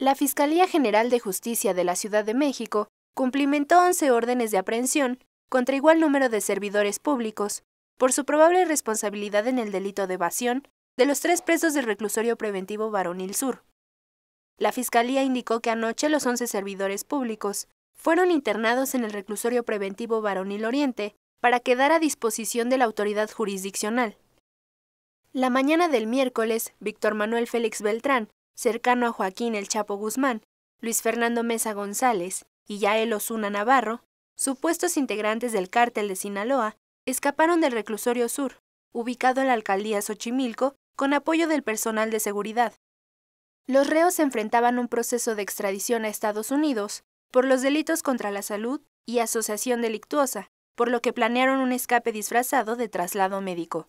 La Fiscalía General de Justicia de la Ciudad de México cumplimentó 11 órdenes de aprehensión contra igual número de servidores públicos por su probable responsabilidad en el delito de evasión de los tres presos del reclusorio preventivo Varonil Sur. La Fiscalía indicó que anoche los 11 servidores públicos fueron internados en el reclusorio preventivo Varonil Oriente para quedar a disposición de la autoridad jurisdiccional. La mañana del miércoles, Víctor Manuel Félix Beltrán, cercano a Joaquín El Chapo Guzmán, Luis Fernando Mesa González y Yael Osuna Navarro, supuestos integrantes del cártel de Sinaloa, escaparon del reclusorio sur, ubicado en la alcaldía Xochimilco, con apoyo del personal de seguridad. Los reos enfrentaban un proceso de extradición a Estados Unidos por los delitos contra la salud y asociación delictuosa, por lo que planearon un escape disfrazado de traslado médico.